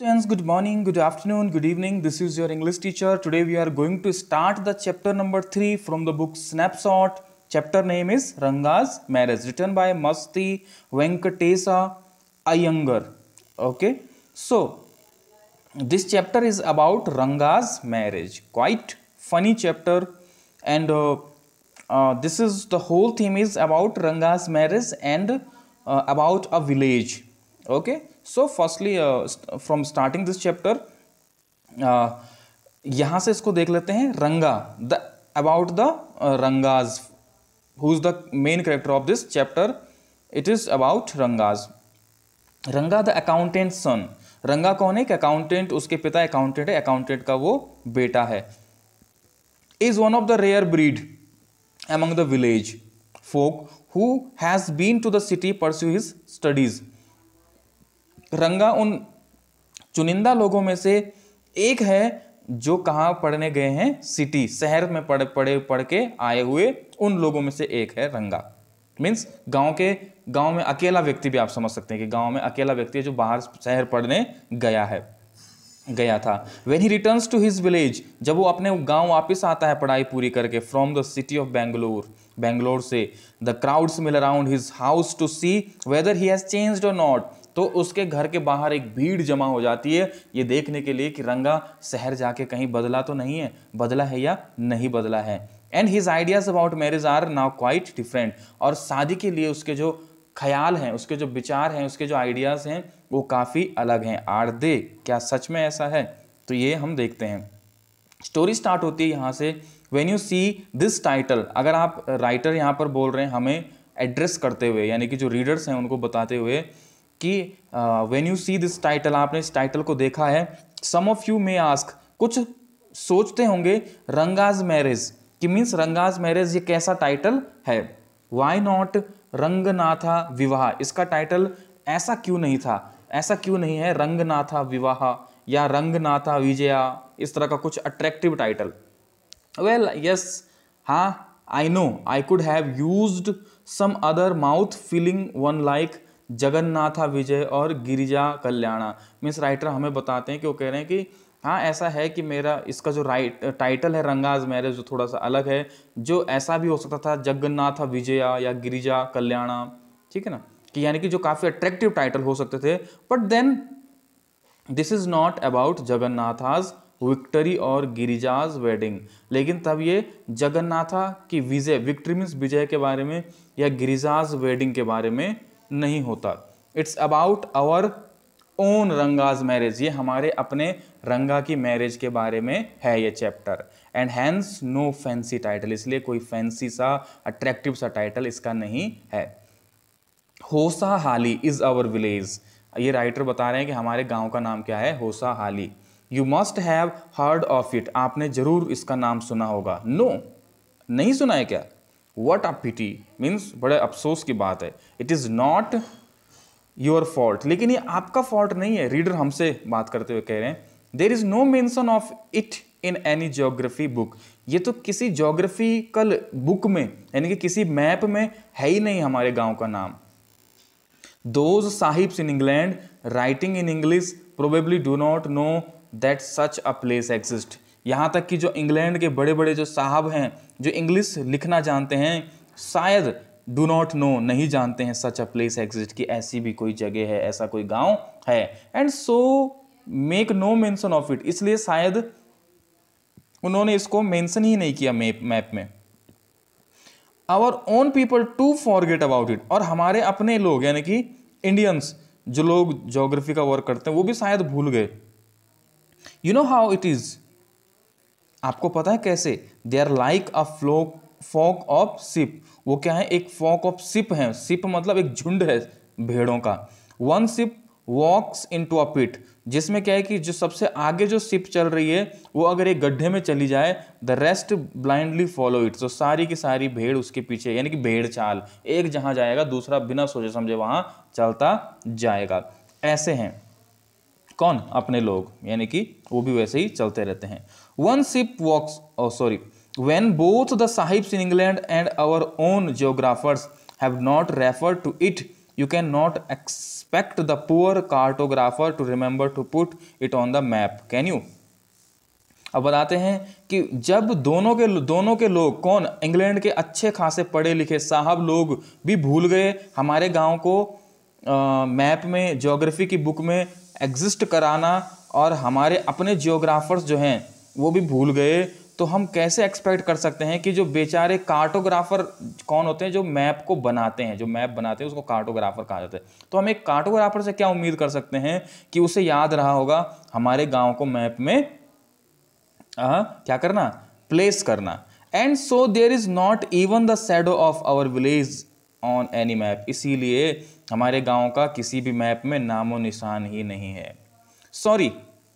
Students, good morning, good afternoon, good evening. This is your English teacher. Today we are going to start the chapter number 3 from the book Snapshot. Chapter name is Ranga's Marriage, written by Masti Venkatesa Iyengar. Okay, so this chapter is about Ranga's marriage. Quite funny chapter and uh, uh, this is the whole theme is about Ranga's marriage and uh, about a village. Okay so firstly from starting this chapter यहाँ से इसको देख लेते हैं Ranga the about the Ranga's who is the main character of this chapter it is about Ranga's Ranga the accountant सन रंगा कौन है एक अकाउंटेंट उसके पिता अकाउंटेंट है अकाउंटेंट का वो बेटा है is one of the rare breed among the village folk who has been to the city pursue his studies Ranga उन चुनिंदा लोगों में से एक है जो कहाँ पढ़ने गए हैं सिटी शहर में पढ़ पढ़े पढ़ के आए हुए उन लोगों में से एक है रंगा मीन्स गांव के गांव में अकेला व्यक्ति भी आप समझ सकते हैं कि गांव में अकेला व्यक्ति है जो बाहर शहर पढ़ने गया है गया था when he returns to his village जब वो अपने गांव वापस आता है पढ़ाई पूरी करके from the city of Bangalore Bangalore से the crowds mill around his house to see whether he has changed और नॉट तो उसके घर के बाहर एक भीड़ जमा हो जाती है ये देखने के लिए कि रंगा शहर जाके कहीं बदला तो नहीं है बदला है या नहीं बदला है and his ideas about marriage are now quite different और शादी के लिए उसके जो ख्याल हैं उसके जो विचार हैं उसके जो आइडियाज़ हैं वो काफ़ी अलग हैं आर दे क्या सच में ऐसा है तो ये हम देखते हैं स्टोरी स्टार्ट होती है यहाँ से when you see this title अगर आप राइटर यहाँ पर बोल रहे हैं हमें एड्रेस करते हुए यानी कि जो रीडर्स हैं उनको बताते हुए कि when you see this title आपने इस टाइटल को देखा है some of you may ask कुछ सोचते होंगे रंगाज मैरिज कि मीन्स रंगाज मैरिज ये कैसा टाइटल है वाई नॉट रंगनाथा विवाह इसका टाइटल ऐसा क्यों नहीं था ऐसा क्यों नहीं है रंगनाथा विवाह या रंगनाथा विजया इस तरह का कुछ अट्रैक्टिव टाइटल वेल यस हाँ I know I could have used some other mouth filling one like Jagannatha Vijaya और गिरिजा कल्याणा मीन्स राइटर हमें बताते हैं कि वो कह रहे हैं कि हाँ ऐसा है कि मेरा इसका जो राइट टाइटल है रंगाज मैरिज जो थोड़ा सा अलग है जो ऐसा भी हो सकता था जगन्नाथ विजया या गिरिजा कल्याणा ठीक है ना कि यानी कि जो काफ़ी अट्रैक्टिव टाइटल हो सकते थे but then this is not about Jagannatha's victory और गिरिजाज वेडिंग लेकिन तब ये जगन्नाथा की विजय विक्ट्री मीन्स विजय के बारे में या गिरिजाज वेडिंग के बारे में नहीं होता it's about our own Ranga's marriage ये हमारे अपने रंगा की मैरिज के बारे में है ये chapter and hence no fancy title इसलिए कोई फैंसी सा अट्रैक्टिव सा टाइटल इसका नहीं है Hosahalli is our village ये राइटर बता रहे हैं कि हमारे गांव का नाम क्या है Hosahalli you must have heard of it आपने जरूर इसका नाम सुना होगा नो no, नहीं सुना है क्या वट आ पिटी मीन्स बड़े अफसोस की बात है it is not your fault लेकिन ये आपका फॉल्ट नहीं है रीडर हमसे बात करते हुए कह रहे हैं there is no mention of it in any geography book ये तो किसी जोग्राफिकल बुक में यानी कि किसी मैप में है ही नहीं हमारे गाँव का नाम those sahibs in England writing in English probably do not know that such a place exist यहाँ तक कि जो इंग्लैंड के बड़े बड़े जो साहब हैं जो इंग्लिश लिखना जानते हैं शायद डू नॉट नो नहीं जानते हैं सच अ प्लेस एग्जिस्ट कि ऐसी भी कोई जगह है ऐसा कोई गांव है and so make no mention of it इसलिए शायद उन्होंने इसको मेंशन ही नहीं किया मैप मैप में our own people to forget about it और हमारे अपने लोग यानी कि इंडियंस जो लोग जोग्राफी का वर्क करते हैं वो भी शायद भूल गए you know how it is आपको पता है कैसे they are like a flow flock of sheep वो क्या है एक फॉक ऑफ सिप है सिप मतलब एक झुंड है भेड़ों का one sheep walks into a pit जिसमें क्या है कि जो सबसे आगे जो सिप चल रही है वो अगर एक गड्ढे में चली जाए the rest blindly follow it so सारी की सारी भेड़ उसके पीछे यानी कि भेड़ चाल एक जहाँ जाएगा दूसरा बिना सोचे समझे वहाँ चलता जाएगा ऐसे हैं कौन अपने लोग यानी कि वो भी वैसे ही चलते रहते हैं One ship walks, oh sorry, when both the sahibs in England and our own geographers have not referred to it, you cannot expect the poor cartographer to remember to put it on the map, can you? अब बताते हैं कि जब दोनों के दोनों के लोग कौन इंग्लैंड के अच्छे खासे पढ़े लिखे साहब लोग भी भूल गए हमारे गांव को आ, मैप में जोग्राफी की बुक में एग्जिस्ट कराना और हमारे अपने जियोग्राफर्स जो हैं वो भी भूल गए तो हम कैसे एक्सपेक्ट कर सकते हैं कि जो बेचारे कार्टोग्राफर कौन होते हैं जो मैप को बनाते हैं जो मैप बनाते हैं उसको कार्टोग्राफर कहा जाता है तो हम एक कार्टोग्राफर से क्या उम्मीद कर सकते हैं कि उसे याद रहा होगा हमारे गांव को मैप में आ, क्या करना प्लेस करना and so there is not even the shadow of our village on any map इसीलिए हमारे गांव का किसी भी मैप में नामो निशान ही नहीं है sorry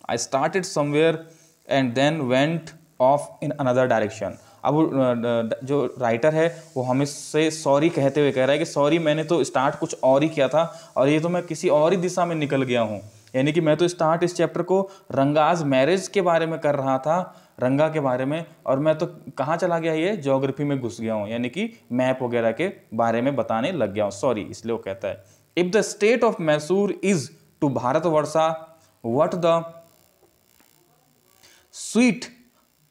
I started somewhere and then went off in another direction अब जो राइटर है वो हमें से सॉरी कहते हुए कह रहा है कि सॉरी मैंने तो स्टार्ट कुछ और ही किया था और ये तो मैं किसी और ही दिशा में निकल गया हूँ यानी कि मैं तो स्टार्ट इस चैप्टर को रंगाज मैरिज के बारे में कर रहा था रंगा के बारे में और मैं तो कहाँ चला गया ये जोग्राफी में घुस गया हूँ यानी कि मैप वगैरह के बारे में बताने लग गया हूँ सॉरी इसलिए वो कहता है if the state of Mysore is to Bharata Varsha what the sweet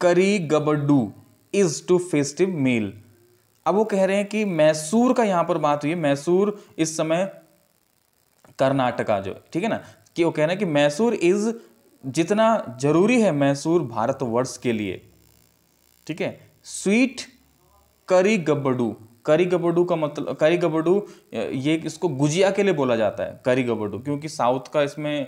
karigadubu is to festive meal अब वो कह रहे हैं कि मैसूर का यहां पर बात हुई मैसूर इस समय कर्नाटका जो ठीक है ना कि वो कह रहे हैं कि मैसूर इज़ जितना जरूरी है मैसूर भारतवर्ष के लिए ठीक है स्वीट करी गबड्डू करी गबड्डू का मतलब करी गबड्डू ये इसको गुजिया के लिए बोला जाता है करी गबड्डू क्योंकि साउथ का इसमें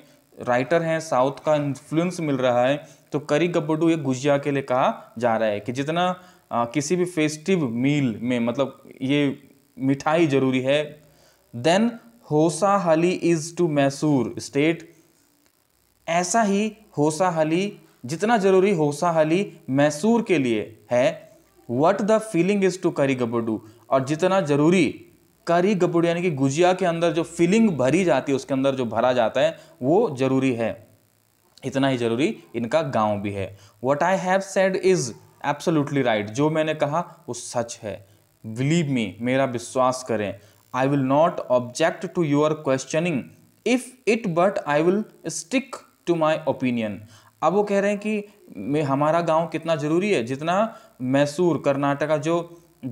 राइटर हैं साउथ का इन्फ्लुएंस मिल रहा है तो करी गब्बडू ये गुजिया के लिए कहा जा रहा है कि जितना आ, किसी भी फेस्टिव मील में मतलब ये मिठाई जरूरी है देन होसा हली इज़ टू मैसूर स्टेट ऐसा ही होसा हली जितना जरूरी होसा हली मैसूर के लिए है what the feeling is to karigadubu और जितना जरूरी करी गब्बडू यानी कि गुजिया के अंदर जो फीलिंग भरी जाती है उसके अंदर जो भरा जाता है वो जरूरी है इतना ही जरूरी इनका गांव भी है what I have said is absolutely right जो मैंने कहा वो सच है बिलीव मी मेरा विश्वास करें I will not object to your questioning if it but I will stick to my opinion अब वो कह रहे हैं कि हमारा गांव कितना ज़रूरी है जितना मैसूर कर्नाटका जो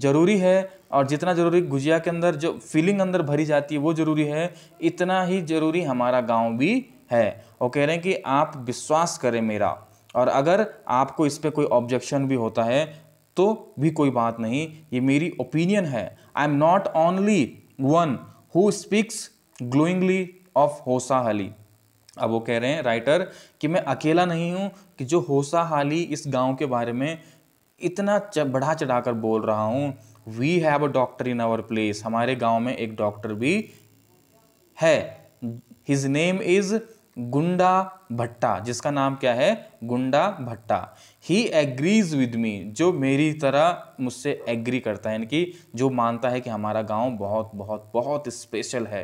ज़रूरी है और जितना ज़रूरी गुजिया के अंदर जो फीलिंग अंदर भरी जाती है वो ज़रूरी है इतना ही ज़रूरी हमारा गांव भी है वो कह रहे हैं कि आप विश्वास करें मेरा और अगर आपको इस पर कोई ऑब्जेक्शन भी होता है तो भी कोई बात नहीं ये मेरी ओपिनियन है I am not only one who speaks glowingly of Hosahalli अब वो कह रहे हैं राइटर कि मैं अकेला नहीं हूँ कि जो होसा हाली इस गांव के बारे में इतना बढ़ा चढ़ा कर बोल रहा हूँ we have a doctor in our place हमारे गांव में एक डॉक्टर भी है हिज नेम इज़ गुंडा भट्टा जिसका नाम क्या है गुंडा भट्टा ही एग्रीज विद मी जो मेरी तरह मुझसे एग्री करता है यानी कि जो मानता है कि हमारा गांव बहुत बहुत बहुत स्पेशल है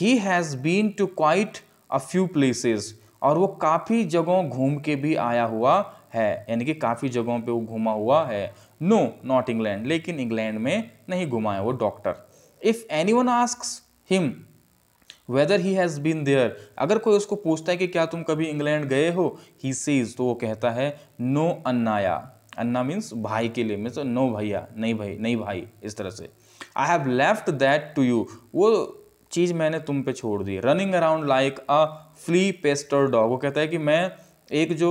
he has been to quite a few places और वो काफ़ी जगहों घूम के भी आया हुआ है यानी कि काफ़ी जगहों पे वो घूमा हुआ है नो नॉट इंग्लैंड लेकिन इंग्लैंड में नहीं घुमा है वो doctor if any one ask him whether he has been there अगर कोई उसको पूछता है कि क्या तुम कभी इंग्लैंड गए हो ही सीज तो वो कहता है नो अन्नाया अन्ना मीन्स भाई के लिए मीन्स नो भैया नहीं भाई नहीं भाई इस तरह से I have left that to you वो चीज़ मैंने तुम पे छोड़ दी running around like a flea pestered dog वो कहता है कि मैं एक जो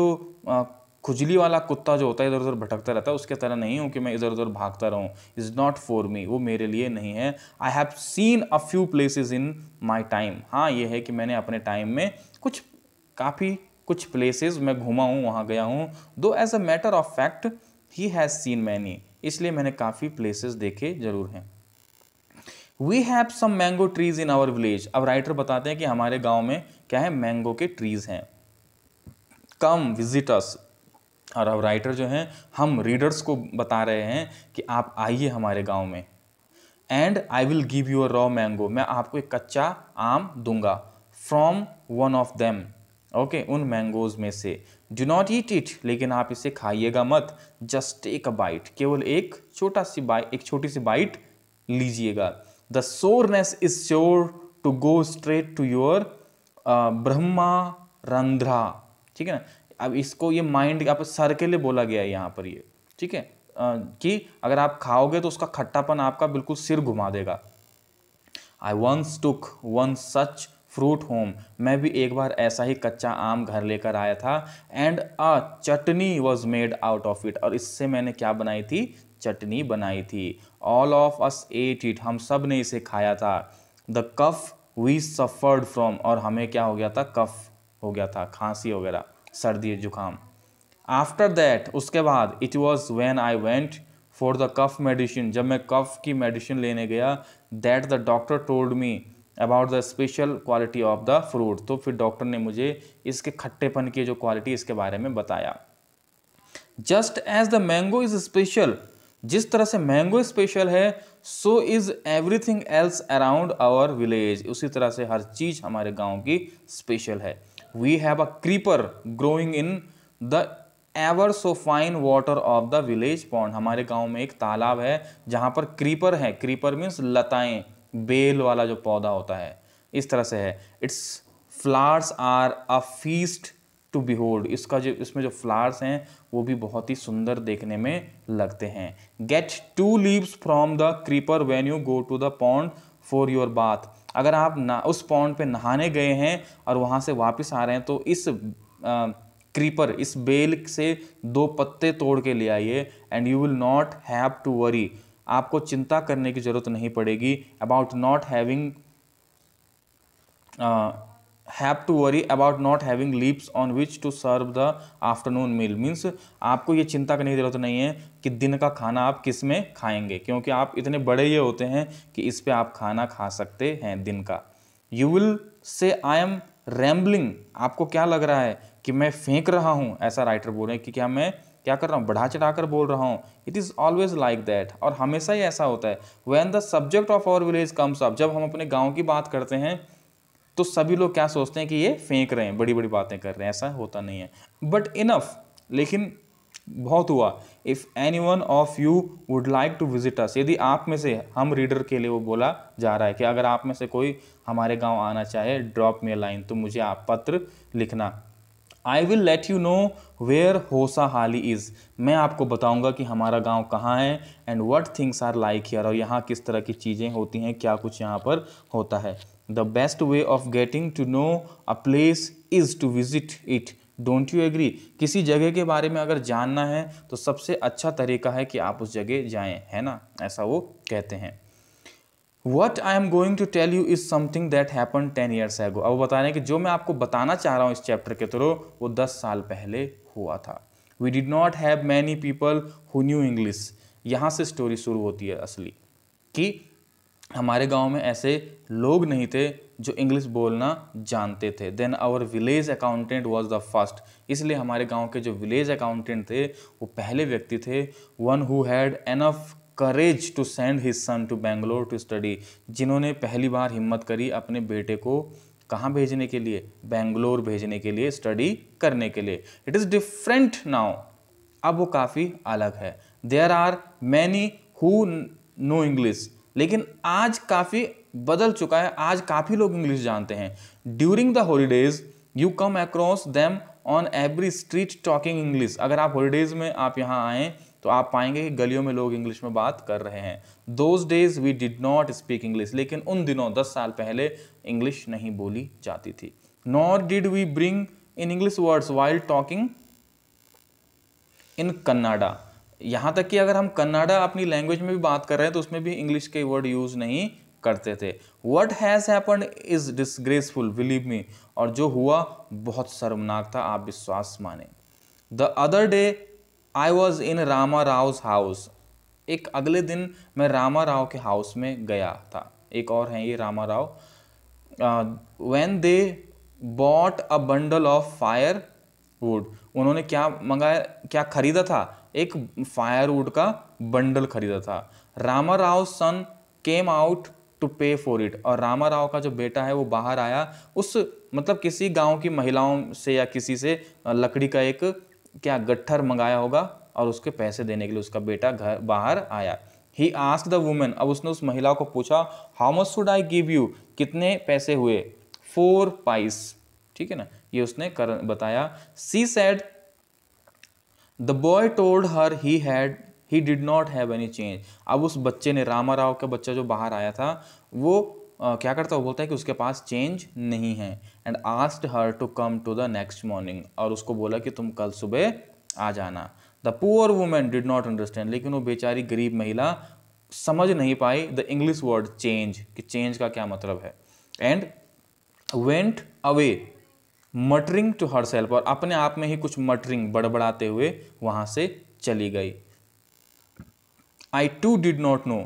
खुजली वाला कुत्ता जो होता है इधर उधर भटकता रहता है उसके तरह नहीं हूँ कि मैं इधर उधर भागता रहूँ इज़ नॉट फॉर मी वो मेरे लिए नहीं है I have seen a few places in my time हाँ ये है कि मैंने अपने टाइम में कुछ काफ़ी कुछ प्लेसेस मैं घूमा हूँ वहाँ गया हूँ though as a matter of fact he has seen many इसलिए मैंने काफ़ी प्लेसेस देखे ज़रूर हैं we have some mango trees in our village अब राइटर बताते हैं कि हमारे गांव में क्या है मैंगो के ट्रीज हैं कम विजिटर्स और अब राइटर जो हैं हम रीडर्स को बता रहे हैं कि आप आइए हमारे गांव में and I will give you a raw mango मैं आपको एक कच्चा आम दूंगा from one of them okay उन मैंगोज में से डू नॉट ईट इट लेकिन आप इसे खाइएगा मत जस्ट टेक अ बाइट केवल एक छोटा सी बाइट एक छोटी सी बाइट लीजिएगा the sourness is sure to go straight to your Brahmarandhra ठीक है ना अब इसको ये माइंड आप सर के लिए बोला गया है यहाँ पर ये ठीक है कि अगर आप खाओगे तो उसका खट्टापन आपका बिल्कुल सिर घुमा देगा I once took one such fruit home मैं भी एक बार ऐसा ही कच्चा आम घर लेकर आया था and a chutney was made out of it और इससे मैंने क्या बनाई थी चटनी बनाई थी all of us ate it हम सब ने इसे खाया था the cough we suffered from और हमें क्या हो गया था कफ हो गया था खांसी वगैरह सर्दी जुकाम आफ्टर दैट उसके बाद it was when I went for the cough medicine जब मैं कफ की मेडिसिन लेने गया that the doctor told me about the special quality of the fruit तो फिर डॉक्टर ने मुझे इसके खट्टेपन की जो क्वालिटी इसके बारे में बताया just as the mango is special जिस तरह से मैंगो स्पेशल है so is everything else around our village उसी तरह से हर चीज़ हमारे गांव की स्पेशल है we have a creeper growing in the ever so fine water of the village pond हमारे गांव में एक तालाब है जहां पर क्रीपर है क्रीपर मीन्स लताएं बेल वाला जो पौधा होता है इस तरह से है its flowers are a feast to behold इसका जो इसमें जो फ्लावर्स हैं वो भी बहुत ही सुंदर देखने में लगते हैं get two leaves from the creeper when you go to the pond for your bath अगर आप ना उस पॉन्ड पे नहाने गए हैं और वहाँ से वापस आ रहे हैं तो इस आ, क्रीपर इस बेल से दो पत्ते तोड़ के ले आइए and you will not have to worry आपको चिंता करने की ज़रूरत नहीं पड़ेगी about not having have to worry about not having leaves on which to serve the afternoon meal means आपको ये चिंता करने की जरूरत नहीं है कि दिन का खाना आप किस में खाएंगे क्योंकि आप इतने बड़े ये होते हैं कि इस पर आप खाना खा सकते हैं दिन का you will say I am rambling आपको क्या लग रहा है कि मैं फेंक रहा हूँ ऐसा राइटर बोल रहे हैं कि क्या मैं क्या कर रहा हूँ बढ़ा चढ़ा कर बोल रहा हूँ it is always like that और हमेशा ही ऐसा होता है when the subject of our village comes up जब हम अपने गाँव की बात करते हैं तो सभी लोग क्या सोचते हैं कि ये फेंक रहे हैं बड़ी बड़ी बातें कर रहे हैं ऐसा होता नहीं है बट इनफ लेकिन बहुत हुआ if any one of you would like to visit us यदि आप में से हम रीडर के लिए वो बोला जा रहा है कि अगर आप में से कोई हमारे गांव आना चाहे ड्रॉप मे लाइन तो मुझे आप पत्र लिखना I will let you know where Hosahalli is मैं आपको बताऊंगा कि हमारा गांव कहाँ है and what things are like here और यहाँ किस तरह की चीज़ें होती हैं क्या कुछ यहाँ पर होता है the best way of getting to know a place is to visit it don't you agree किसी जगह के बारे में अगर जानना है तो सबसे अच्छा तरीका है कि आप उस जगह जाएं है ना ऐसा वो कहते हैं what I am going to tell you is something that happen ten years है अब बता रहे हैं कि जो मैं आपको बताना चाह रहा हूँ इस चैप्टर के थ्रू वो दस साल पहले हुआ था we did not have many people who knew English यहाँ से स्टोरी शुरू होती है असली कि हमारे गांव में ऐसे लोग नहीं थे जो इंग्लिश बोलना जानते थे then our village accountant was the first इसलिए हमारे गांव के जो विलेज अकाउंटेंट थे वो पहले व्यक्ति थे one who had enough courage to send his son to Bangalore to study जिन्होंने पहली बार हिम्मत करी अपने बेटे को कहाँ भेजने के लिए बेंगलोर भेजने के लिए स्टडी करने के लिए इट इज़ डिफरेंट नाउ अब वो काफ़ी अलग है there are many who know English लेकिन आज काफ़ी बदल चुका है आज काफ़ी लोग इंग्लिश जानते हैं during the holidays you come across them on every street talking English अगर आप हॉलीडेज़ में आप यहाँ आएँ तो आप पाएंगे कि गलियों में लोग इंग्लिश में बात कर रहे हैं those days we did not speak English लेकिन उन दिनों दस साल पहले इंग्लिश नहीं बोली जाती थी nor did we bring in English words while talking in Kannada यहाँ तक कि अगर हम कन्नाडा अपनी लैंग्वेज में भी बात कर रहे हैं तो उसमें भी इंग्लिश के वर्ड यूज़ नहीं करते थे what has happen is disgraceful believe me और जो हुआ बहुत शर्मनाक था आप विश्वास माने the other day I was in Rama Rao's house एक अगले दिन मैं रामा राव के हाउस में गया था एक और हैं ये Rama Rao when they bought a bundle of firewood उन्होंने क्या मंगाया क्या ख़रीदा था एक फायरवुड का बंडल खरीदा था Rama Rao son came out to pay for it और रामा राव का जो बेटा है वो बाहर आया उस मतलब किसी गांव की महिलाओं से या किसी से लकड़ी का एक क्या गट्ठर मंगाया होगा और उसके पैसे देने के लिए उसका बेटा घर बाहर आया ही आस्क द वुमेन अब उसने उस महिला को पूछा how much should I give you कितने पैसे हुए फोर पाइस ठीक है ना ये उसने कर बताया she said the boy told her he had he did not have any change अब उस बच्चे ने रामा राव का बच्चा जो बाहर आया था वो Uh, क्या करता है बोलता है कि उसके पास चेंज नहीं है and asked her to come to the next morning और उसको बोला कि तुम कल सुबह आ जाना the poor women did not understand लेकिन वो बेचारी गरीब महिला समझ नहीं पाई द इंग्लिश वर्ड चेंज कि चेंज का क्या मतलब है and went away muttering to herself और अपने आप में ही कुछ मटरिंग बड़बड़ाते हुए वहां से चली गई I too did not know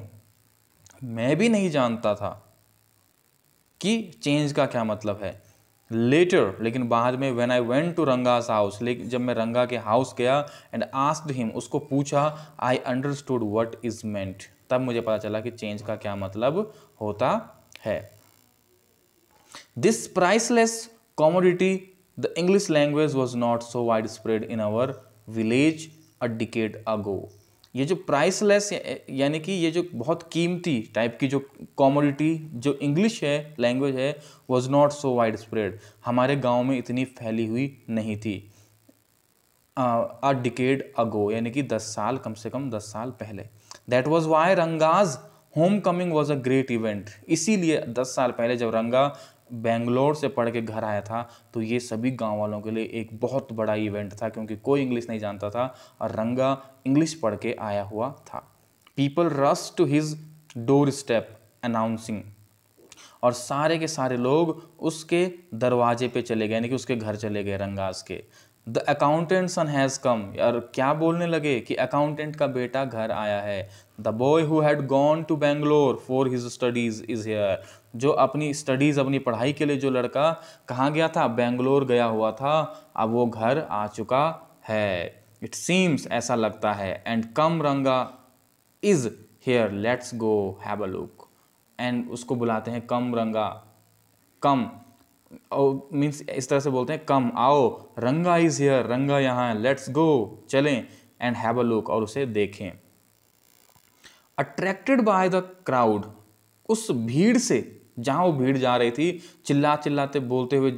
मैं भी नहीं जानता था कि चेंज का क्या मतलब है लेटर लेकिन बाद में when I went to Ranga's house लेकिन जब मैं रंगा के हाउस गया एंड आस्क्ड हिम उसको पूछा I understood what is meant तब मुझे पता चला कि चेंज का क्या मतलब होता है this priceless commodity, the English language was not so widespread in our village a decade ago. ये जो प्राइसलेस यानी कि ये जो बहुत कीमती टाइप की जो कॉमोडिटी जो इंग्लिश है लैंग्वेज है was not so widespread हमारे गांव में इतनी फैली हुई नहीं थी अ डिकेड अगो यानी कि दस साल कम से कम दस साल पहले that was why Ranga's homecoming was a great event इसीलिए दस साल पहले जब रंगा बेंगलोर से पढ़ के घर आया था तो ये सभी गांव वालों के लिए एक बहुत बड़ा इवेंट था क्योंकि कोई इंग्लिश नहीं जानता था और रंगा इंग्लिश पढ़ के आया हुआ था people rush to his doorstep announcing और सारे के सारे लोग उसके दरवाजे पे चले गए यानी कि उसके घर चले गए रंगास के the accountant son has come और क्या बोलने लगे कि अकाउंटेंट का बेटा घर आया है the boy who had gone to Bangalore for his studies is here जो अपनी स्टडीज़ अपनी पढ़ाई के लिए जो लड़का कहाँ गया था बेंगलोर गया हुआ था अब वो घर आ चुका है इट सीम्स ऐसा लगता है and come Ranga is here let's go have a look and उसको बुलाते हैं कम रंगा कम मीन्स इस तरह से बोलते हैं कम आओ रंगा इज़ हेयर रंगा यहाँ है लेट्स गो चलें एंड हैव अ लुक और उसे देखें अट्रैक्टेड बाय द क्राउड उस भीड़ से जहाँ वो भीड़ जा रही थी चिल्ला चिल्लाते बोलते हुए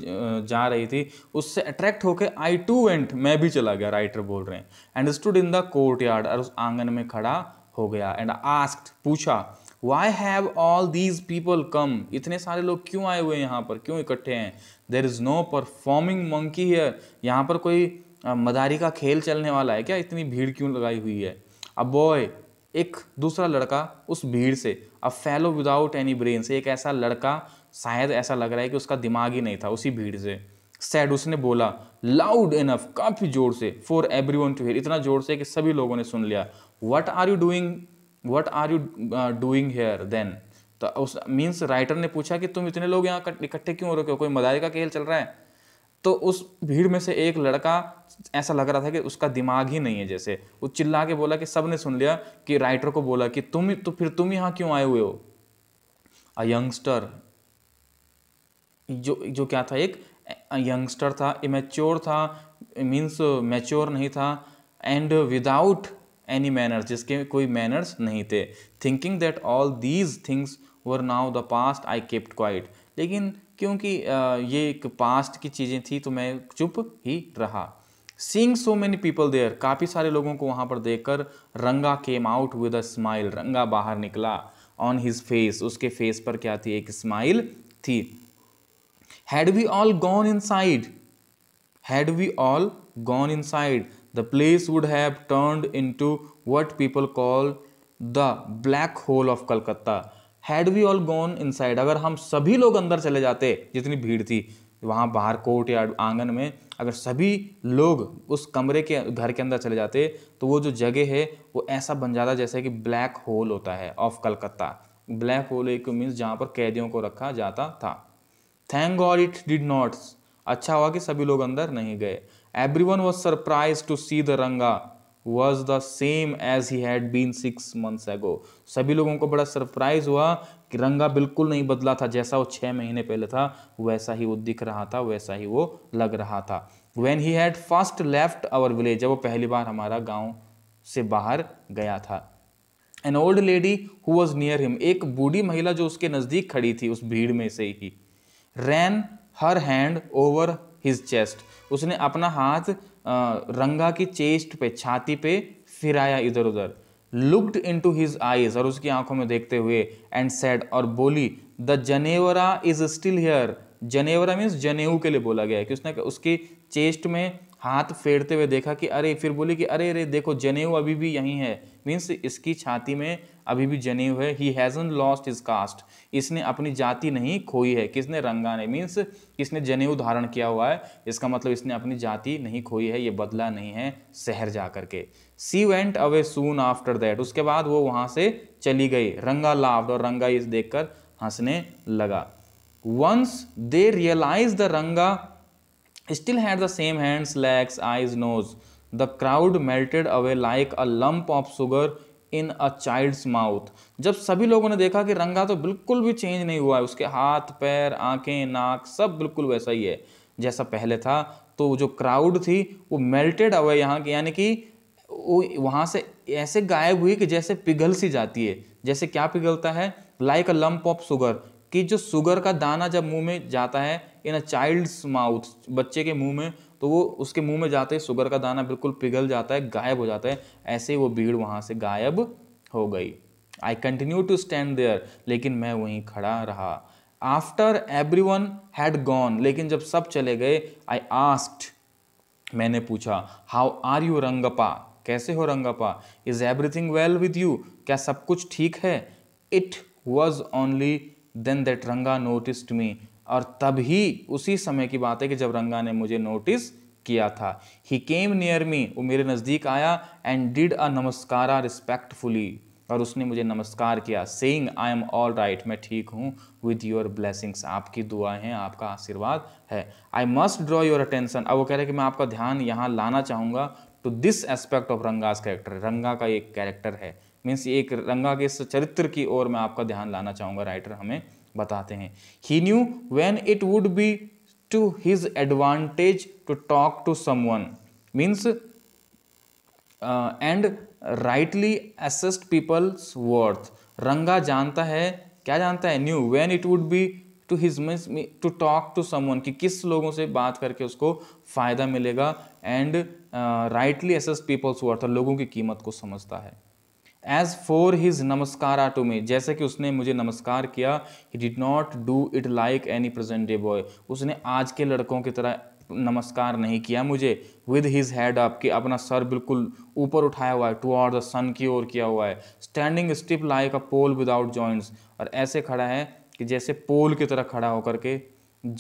जा रही थी उससे अट्रैक्ट होकर आई टू वेंट मैं भी चला गया राइटर बोल रहे हैं and stood in the courtyard और उस आंगन में खड़ा हो गया एंड आस्क्ड पूछा why have all these people come इतने सारे लोग क्यों आए हुए हैं यहाँ पर क्यों इकट्ठे हैं there is no performing monkey here यहाँ पर कोई मदारी का खेल चलने वाला है क्या इतनी भीड़ क्यों लगाई हुई है अ बॉय एक दूसरा लड़का उस भीड़ से a fellow without any brain से एक ऐसा लड़का शायद ऐसा लग रहा है कि उसका दिमाग ही नहीं था उसी भीड़ से सैड उसने बोला लाउड इनफ काफ़ी जोर से for every one to hear इतना जोर से कि सभी लोगों ने सुन लिया what are you doing what are you doing here then तो उस मीन्स राइटर ने पूछा कि तुम इतने लोग यहाँ इकट्ठे क्यों हो रखे हो कोई मदारी का खेल चल रहा है तो उस भीड़ में से एक लड़का ऐसा लग रहा था कि उसका दिमाग ही नहीं है जैसे वो चिल्ला के बोला कि सब ने सुन लिया कि राइटर को बोला कि तुम तो फिर तुम यहाँ क्यों आए हुए हो अ यंगस्टर जो जो क्या था एक यंगस्टर था इमेच्योर था मीन्स मैच्योर नहीं था एंड विदाउट एनी मैनर्स जिसके कोई मैनर्स नहीं थे thinking that all these things were now the past I kept quiet लेकिन क्योंकि ये एक पास्ट की चीज़ें थी तो मैं चुप ही रहा seeing so many people there काफ़ी सारे लोगों को वहाँ पर देखकर Ranga came out with a smile Ranga बाहर निकला ऑन हिज फेस उसके फेस पर क्या थी एक स्माइल थी had we all gone inside had we all gone inside the place would have turned into what people call the black hole of Calcutta had we all inside अगर हम सभी लोग अंदर चले जाते जितनी भीड़ थी वहाँ बाहर कोर्ट या आंगन में अगर सभी लोग उस कमरे के घर के अंदर चले जाते तो वो जो जगह है वो ऐसा बन जाता जैसे कि ब्लैक होल होता है ऑफ कलकत्ता ब्लैक होल एक मीन्स जहाँ पर कैदियों को रखा जाता था thank God it did not अच्छा हुआ कि सभी लोग अंदर नहीं गए every one was surprise to see the Ranga was the same as he had been six months ago सभी लोगों को बड़ा सरप्राइज हुआ कि रंगा बिल्कुल नहीं बदला था जैसा वो छः महीने पहले था वैसा ही वो दिख रहा था वैसा ही वो लग रहा था when he had first left our village जब वो पहली बार हमारा गाँव से बाहर गया था an old lady who was near him एक बूढ़ी महिला जो उसके नज़दीक खड़ी थी उस भीड़ में से he ran her hand over his chest उसने अपना हाथ रंगा की चेस्ट पे छाती पे फिराया इधर उधर looked into his eyes और उसकी आंखों में देखते हुए एंड सेड और बोली the janivara is still here janivara means जनेऊ के लिए बोला गया है कि उसने उसकी चेस्ट में हाथ फेरते हुए देखा कि अरे फिर बोली कि अरे अरे देखो जनेऊ अभी भी यहीं है मीन्स इसकी छाती में अभी भी जनेऊ है he hasn't lost his caste इसने अपनी जाति नहीं खोई है किसने रंगा ने मीन्स किसने जनेऊ धारण किया हुआ है इसका मतलब इसने अपनी जाति नहीं खोई है ये बदला नहीं है शहर जा कर के she went away soon after that उसके बाद वो वहाँ से चली गई रंगा लाफ्ड और रंगा इस देख हंसने लगा once they realize the Ranga still had the same hands, legs, eyes, nose. The crowd melted away like a lump of sugar in a child's mouth जब सभी लोगों ने देखा कि रंगा तो बिल्कुल भी चेंज नहीं हुआ है उसके हाथ पैर आंखें नाक सब बिल्कुल वैसा ही है जैसा पहले था तो जो क्राउड थी वो मेल्टेड अवे यहाँ की यानी कि वो वहाँ से ऐसे गायब हुई कि जैसे पिघल सी जाती है जैसे क्या पिघलता है like a lump of sugar कि जो शुगर का दाना जब मुंह में जाता है इन अ चाइल्ड्स माउथ बच्चे के मुंह में तो वो उसके मुंह में जाते ही शुगर का दाना बिल्कुल पिघल जाता है गायब हो जाता है ऐसे ही वो भीड़ वहाँ से गायब हो गई I continue to stand there लेकिन मैं वहीं खड़ा रहा after every one had gone लेकिन जब सब चले गए आई आस्क्ड मैंने पूछा हाउ आर यू रंगपा कैसे हो Rangappa is everything well with you क्या सब कुछ ठीक है it was only then that Ranga noticed me और तभी उसी समय की बात है कि जब रंगा ने मुझे नोटिस किया था ही केम नियर मी वो मेरे नज़दीक आया and did a namaskara respectfully और उसने मुझे नमस्कार किया saying I am all right मैं ठीक हूँ विद योर ब्लेसिंग्स आपकी दुआएं हैं आपका आशीर्वाद है I must draw your attention अब वो कह रहे हैं कि मैं आपका ध्यान यहाँ लाना चाहूँगा to this aspect of Ranga's character Ranga का एक कैरेक्टर है मीन्स एक रंगा के चरित्र की ओर मैं आपका ध्यान लाना चाहूँगा राइटर हमें बताते हैं he knew when it would be to his advantage to talk to someone means and rightly assessed people's worth Ranga जानता है क्या जानता है knew when it would be to his means to talk to someone कि किस लोगों से बात करके उसको फ़ायदा मिलेगा and rightly assess people's worth लोगों की कीमत को समझता है एज फॉर हिज नमस्कार आ टू मी जैसे कि उसने मुझे नमस्कार किया he did not do it like any present day boy उसने आज के लड़कों की तरह नमस्कार नहीं किया मुझे विद हिज हैड आपके कि अपना सर बिल्कुल ऊपर उठाया हुआ है टू आर द सन की ओर किया हुआ है standing stiff like a pole without joints और ऐसे खड़ा है कि जैसे पोल की तरह खड़ा होकर के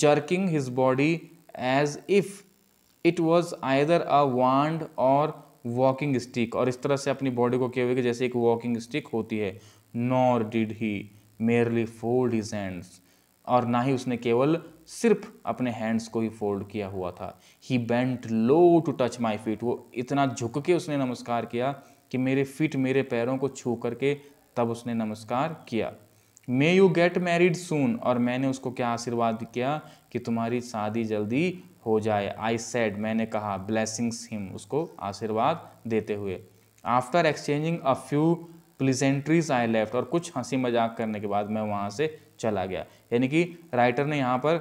jerking his body as if it was either a wand और वॉकिंग स्टिक और इस तरह से अपनी बॉडी को किए कि जैसे एक वॉकिंग स्टिक होती है nor did he merely fold his hands और ना ही उसने केवल सिर्फ अपने हैंड्स को ही फोल्ड किया हुआ था he bent low to touch my feet वो इतना झुक के उसने नमस्कार किया कि मेरे फीट मेरे पैरों को छू करके तब उसने नमस्कार किया may you get married soon और मैंने उसको क्या आशीर्वाद किया कि तुम्हारी शादी जल्दी हो जाए आई सेड मैंने कहा ब्लैसिंग्स हिम उसको आशीर्वाद देते हुए after exchanging a few pleasantries I left और कुछ हंसी मजाक करने के बाद मैं वहाँ से चला गया यानी कि राइटर ने यहाँ पर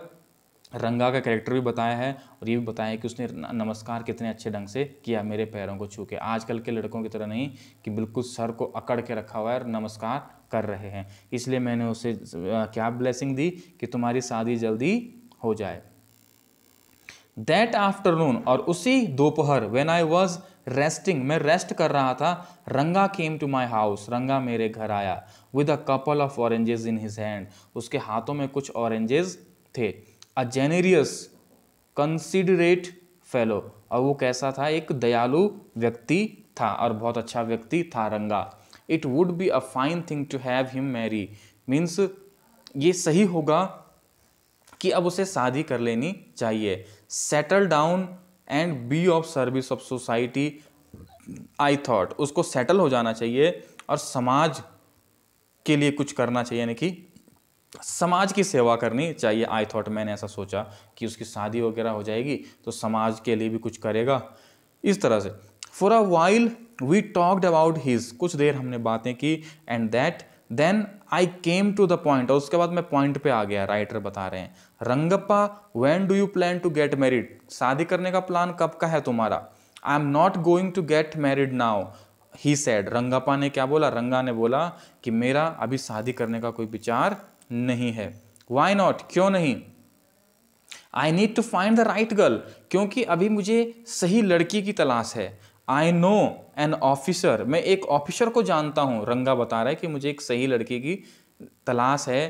रंगा का कैरेक्टर भी बताया है और ये भी बताया है कि उसने नमस्कार कितने अच्छे ढंग से किया मेरे पैरों को छू के आजकल के लड़कों की तरह नहीं कि बिल्कुल सर को अकड़ के रखा हुआ है और नमस्कार कर रहे हैं इसलिए मैंने उसे क्या ब्लेसिंग दी कि तुम्हारी शादी जल्दी हो जाए दैट आफ्टरनून और उसी दोपहर वेन आई वॉज रेस्टिंग मैं रेस्ट कर रहा था रंगा केम टू माई हाउस रंगा मेरे घर आया with a couple of oranges in his hand उसके हाथों में कुछ ऑरेंजेस थे अ जेनेरियस कंसिडरेट फेलो और वो कैसा था एक दयालु व्यक्ति था और बहुत अच्छा व्यक्ति था Ranga it would be a fine thing to have him marry means ये सही होगा कि अब उसे शादी कर लेनी चाहिए settle down and be of service of society I thought उसको सेटल हो जाना चाहिए और समाज के लिए कुछ करना चाहिए यानी कि समाज की सेवा करनी चाहिए आई थॉट मैंने ऐसा सोचा कि उसकी शादी वगैरह हो जाएगी तो समाज के लिए भी कुछ करेगा इस तरह से for a while we talked about his कुछ देर हमने बातें की and that then I came to the point और उसके बाद मैं पॉइंट पे आ गया राइटर बता रहे हैं Rangappa when do you plan to get married शादी करने का प्लान कब का है तुम्हारा I am not going to get married now he said Rangappa ने क्या बोला रंगा ने बोला कि मेरा अभी शादी करने का कोई विचार नहीं है वाई नॉट क्यों नहीं I need to find the right girl क्योंकि अभी मुझे सही लड़की की तलाश है आई नो एन ऑफिसर मैं एक ऑफिसर को जानता हूँ रंगा बता रहा है कि मुझे एक सही लड़की की तलाश है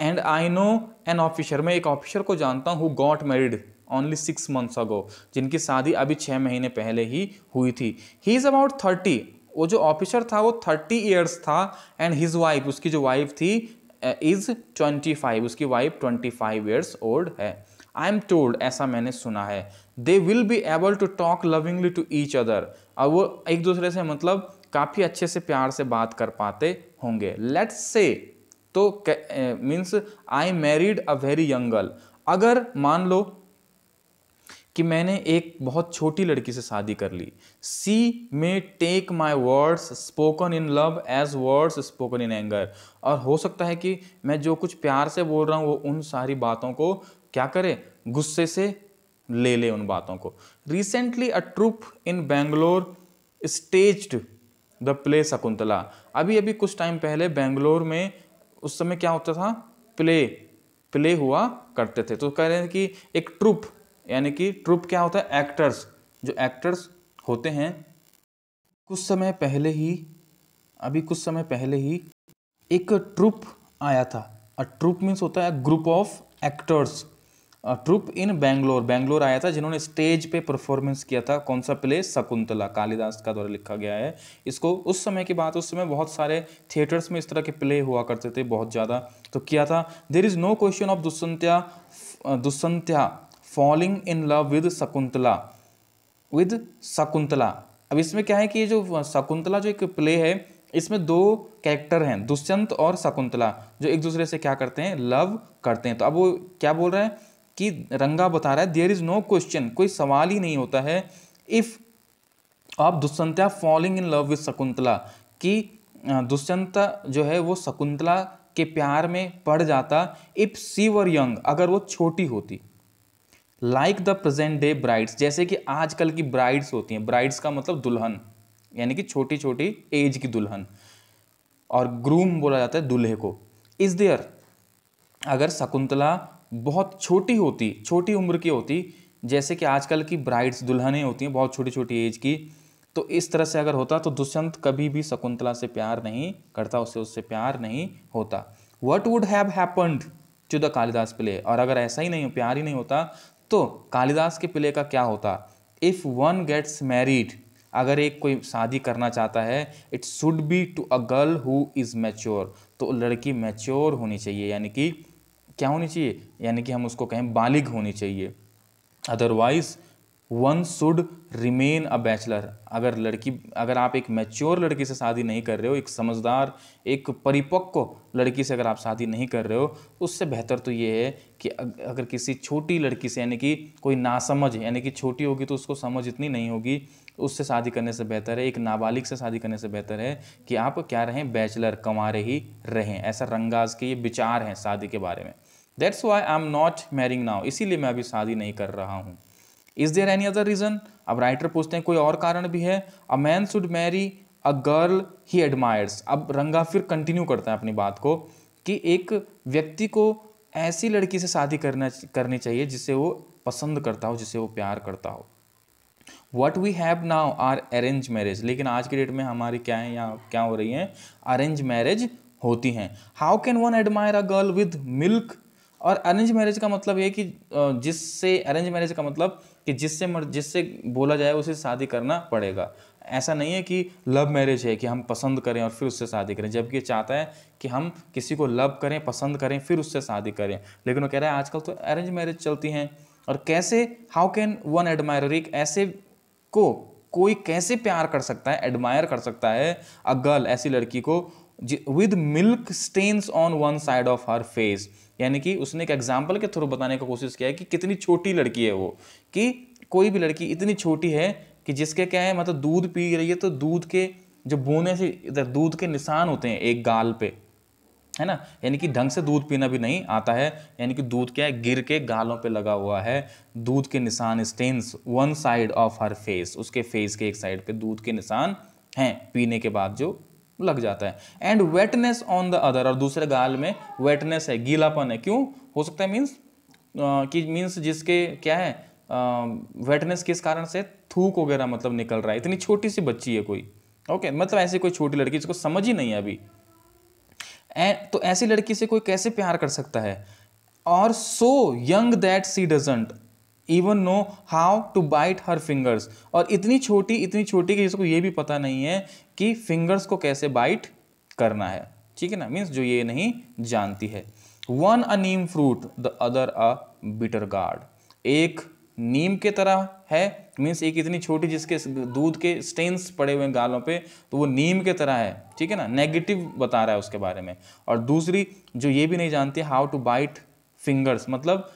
and I know an officer मैं एक ऑफिसर को जानता हूँ who got married only six months ago जिनकी शादी अभी छः महीने पहले ही हुई थी ही इज़ अबाउट थर्टी वो जो ऑफिसर था वो थर्टी ईयर्स था एंड हिज वाइफ उसकी जो वाइफ थी इज़ ट्वेंटी फाइव उसकी wife twenty five years old है आई एम टोल्ड ऐसा मैंने सुना है they will be able to talk lovingly to each other और वो एक दूसरे से मतलब काफ़ी अच्छे से प्यार से बात कर पाते होंगे लेट्स से तो means I married a very young girl अगर मान लो कि मैंने एक बहुत छोटी लड़की से शादी कर ली she may take my words spoken in love as words spoken in anger और हो सकता है कि मैं जो कुछ प्यार से बोल रहा हूँ वो उन सारी बातों को क्या करे गुस्से से ले लें उन बातों को recently a troupe in Bangalore staged the play Shakuntala अभी अभी कुछ टाइम पहले बेंगलोर में उस समय क्या होता था प्ले प्ले हुआ करते थे तो कह रहे हैं कि एक ट्रुप यानी कि ट्रुप क्या होता है एक्टर्स जो एक्टर्स होते हैं कुछ समय पहले ही अभी कुछ समय पहले ही एक ट्रुप आया था अ ट्रुप मीन्स होता है group of actors troupe in Bangalore Bangalore आया था जिन्होंने स्टेज पे परफॉर्मेंस किया था कौन सा प्ले शकुंतला कालिदास का द्वारा लिखा गया है इसको उस समय की बात उस समय बहुत सारे थिएटर्स में इस तरह के प्ले हुआ करते थे बहुत ज़्यादा तो किया था there is no question of Dushyanta Dushyanta falling in love with Shakuntala with Shakuntala अब इसमें क्या है कि ये जो शकुंतला जो एक प्ले है इसमें दो कैरेक्टर हैं दुष्यंत और शकुंतला जो एक दूसरे से क्या करते हैं लव करते हैं तो अब वो क्या बोल रहा है कि रंगा बता रहा है देयर इज़ नो क्वेश्चन कोई सवाल ही नहीं होता है इफ़ आप Dushyanta falling in love with Shakuntala कि दुष्यंत जो है वो शकुंतला के प्यार में पड़ जाता इफ़ सी वर यंग अगर वो छोटी होती like the present day brides जैसे कि आजकल की ब्राइड्स होती हैं ब्राइड्स का मतलब दुल्हन यानी कि छोटी छोटी एज की दुल्हन और ग्रूम बोला जाता है दूल्हे को इज़ देयर अगर शकुंतला बहुत छोटी होती छोटी उम्र की होती जैसे कि आजकल की ब्राइड्स दुल्हनें होती हैं बहुत छोटी छोटी एज की तो इस तरह से अगर होता तो दुष्यंत कभी भी शकुंतला से प्यार नहीं करता उससे उससे प्यार नहीं होता what would have happened to the Kalidas play और अगर ऐसा ही नहीं प्यार ही नहीं होता तो कालिदास के प्ले का क्या होता इफ़ वन गेट्स मैरिड अगर एक कोई शादी करना चाहता है it's should be to a girl who is mature तो लड़की मैच्योर होनी चाहिए यानी कि क्या होनी चाहिए यानी कि हम उसको कहें बालिग होनी चाहिए otherwise one should remain a bachelor अगर लड़की अगर आप एक मैच्योर लड़की से शादी नहीं कर रहे हो एक समझदार एक परिपक्व लड़की से अगर आप शादी नहीं कर रहे हो उससे बेहतर तो ये है कि अगर किसी छोटी लड़की से यानी कि कोई नासमझ यानी कि छोटी होगी तो उसको समझ इतनी नहीं होगी उससे शादी करने से बेहतर है एक नाबालिग से शादी करने से बेहतर है कि आप क्या रहें बैचलर कंवारे ही रहें ऐसा रंगाज के ये विचार हैं शादी के बारे में that's why I am not marrying now इसीलिए मैं अभी शादी नहीं कर रहा हूँ is there any other reason अब राइटर पूछते हैं कोई और कारण भी है a man should marry a girl he admires अब रंगा फिर कंटिन्यू करता है अपनी बात को कि एक व्यक्ति को ऐसी लड़की से शादी करना करनी चाहिए जिसे वो पसंद करता हो जिसे वो प्यार करता हो what we have now are arrange marriage लेकिन आज के डेट में हमारी क्या है या क्या हो रही हैं अरेंज मैरिज होती हैं how can one admire a girl with milk और अरेंज मैरिज का मतलब ये कि जिससे अरेंज मैरिज का मतलब कि जिससे मर जिससे बोला जाए उसे शादी करना पड़ेगा ऐसा नहीं है कि लव मैरिज है कि हम पसंद करें और फिर उससे शादी करें जबकि चाहता है कि हम किसी को लव करें पसंद करें फिर उससे शादी करें लेकिन वो कह रहा है आजकल तो अरेंज मैरिज चलती हैं और कैसे हाउ कैन वन एडमायर एक ऐसे को कोई कैसे प्यार कर सकता है एडमायर कर सकता है अ गर्ल ऐसी लड़की को with milk stains on one side of her face यानी कि उसने एक एग्जाम्पल के थ्रू बताने की कोशिश किया है कि कितनी छोटी लड़की है वो कि कोई भी लड़की इतनी छोटी है कि जिसके क्या है मतलब दूध पी रही है तो दूध के जो बोने से इधर दूध के निशान होते हैं एक गाल पे है ना यानी कि ढंग से दूध पीना भी नहीं आता है यानी कि दूध क्या है गिर के गालों पे लगा हुआ है दूध के निशान stains one side of her face उसके फेस के एक साइड पे दूध के निशान हैं पीने के बाद जो लग जाता है and wetness on the other और दूसरे गाल में वेटनेस है गीलापन है क्यों हो सकता है मीन्स कि मीन्स जिसके क्या है वेटनेस किस कारण से थूक वगैरह मतलब निकल रहा है इतनी छोटी सी बच्ची है कोई ओके okay, मतलब ऐसी कोई छोटी लड़की जिसको समझ ही नहीं है अभी ए, तो ऐसी लड़की से कोई कैसे प्यार कर सकता है और so young that she doesn't even know how to bite her fingers और इतनी छोटी इतनी छोटी कि इसको ये भी पता नहीं है कि फिंगर्स को कैसे बाइट करना है ठीक है ना मीन्स जो ये नहीं जानती है one a neem fruit the other a bitter gourd एक नीम के तरह है मीन्स एक इतनी छोटी जिसके दूध के स्टेन्स पड़े हुए हैं गालों पे तो वो नीम के तरह है ठीक है ना नेगेटिव बता रहा है उसके बारे में और दूसरी जो ये भी नहीं जानती हाउ टू बाइट फिंगर्स मतलब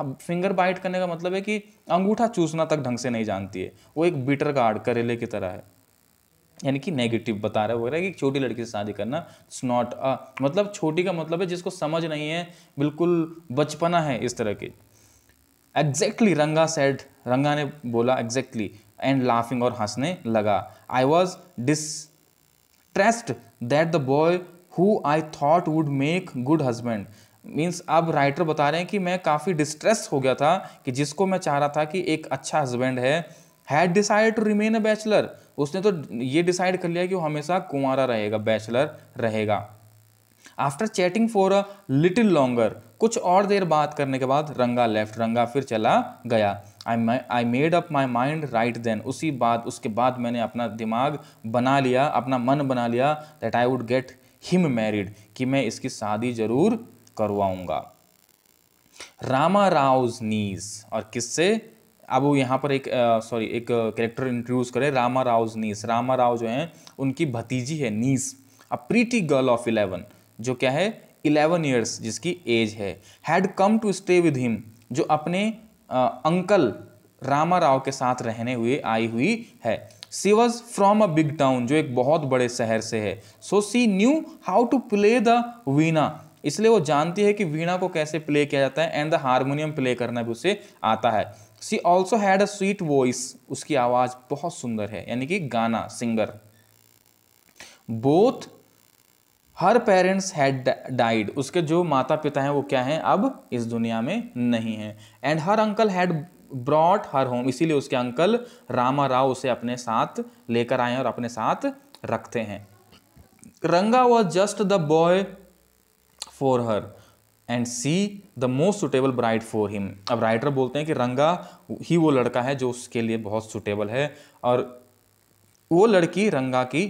फिंगर बाइट करने का मतलब है कि अंगूठा चूसना तक ढंग से नहीं जानती है वो एक बीटर कार्ड करेले की तरह है यानी कि नेगेटिव बता रहा है वगैरह कि छोटी लड़की से शादी करना इट्स नॉट अ मतलब छोटी का मतलब है जिसको समझ नहीं है बिल्कुल बचपना है इस तरह की एग्जैक्टली रंगा सेड रंगा ने बोला एग्जैक्टली एंड लाफिंग और हंसने लगा I was distressed that the boy who I thought would make good husband means अब राइटर बता रहे हैं कि मैं काफ़ी डिस्ट्रेस हो गया था कि जिसको मैं चाह रहा था कि एक अच्छा हस्बैंड है had decide to remain a bachelor उसने तो ये डिसाइड कर लिया कि वो हमेशा कुंवरा रहेगा बैचलर रहेगा after chatting for a little longer कुछ और देर बात करने के बाद रंगा लेफ्ट रंगा फिर चला गया I I made up my mind right then उसी बात उसके बाद मैंने अपना दिमाग बना लिया अपना मन बना लिया that I would get him married कि मैं इसकी शादी ज़रूर करवाऊंगा रामा राव's नीज और किससे अब वो यहाँ पर एक सॉरी एक कैरेक्टर इंट्रोड्यूस करें रामा राव's नीस रामा राव जो हैं उनकी भतीजी है niece a pretty girl of eleven जो क्या है इलेवन ईयर्स जिसकी एज है had come to stay with him जो अपने आ, अंकल रामा राव के साथ रहने हुए आई हुई है she was from a big town जो एक बहुत बड़े शहर से है so she knew how to play the veena इसलिए वो जानती है कि वीणा को कैसे प्ले किया जाता है एंड द हारमोनियम प्ले करना भी उसे आता है she also had a sweet voice उसकी आवाज़ बहुत सुंदर है यानी कि गाना singer both her parents had died उसके जो माता पिता हैं वो क्या हैं अब इस दुनिया में नहीं हैं and her uncle had brought her home इसीलिए उसके अंकल रामा राव उसे अपने साथ लेकर आए और अपने साथ रखते हैं Ranga was just the boy for her and she the most suitable bride for him अब राइटर बोलते हैं कि रंगा ही वो लड़का है जो उसके लिए बहुत सुटेबल है और वो लड़की रंगा की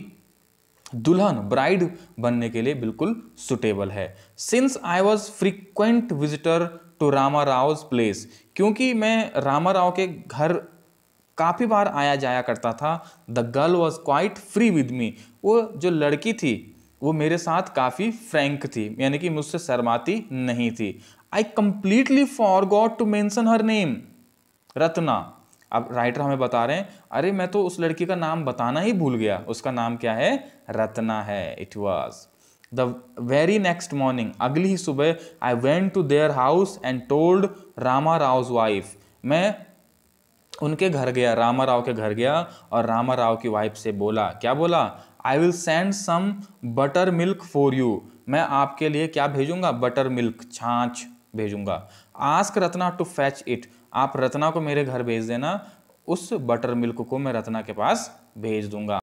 दुल्हन ब्राइड बनने के लिए बिल्कुल सुटेबल है since I was frequent visitor to Rama Rao's place क्योंकि मैं रामा राव के घर काफ़ी बार आया जाया करता था the girl was quite free with me वो जो लड़की थी वो मेरे साथ काफ़ी फ्रैंक थी यानी कि मुझसे शर्माती नहीं थी I completely forgot to mention her name Ratna अब राइटर हमें बता रहे हैं अरे मैं तो उस लड़की का नाम बताना ही भूल गया उसका नाम क्या है रत्ना है it was the very next morning अगली ही सुबह I went to their house and told Rama Rao wife मैं उनके घर गया रामा राव के घर गया और रामा राव की वाइफ से बोला क्या बोला I will send some buttermilk for you मैं आपके लिए क्या भेजूंगा बटर मिल्क छाछ भेजूंगा ask Ratna to fetch it आप रत्ना को मेरे घर भेज देना उस बटर मिल्क को मैं रत्ना के पास भेज दूंगा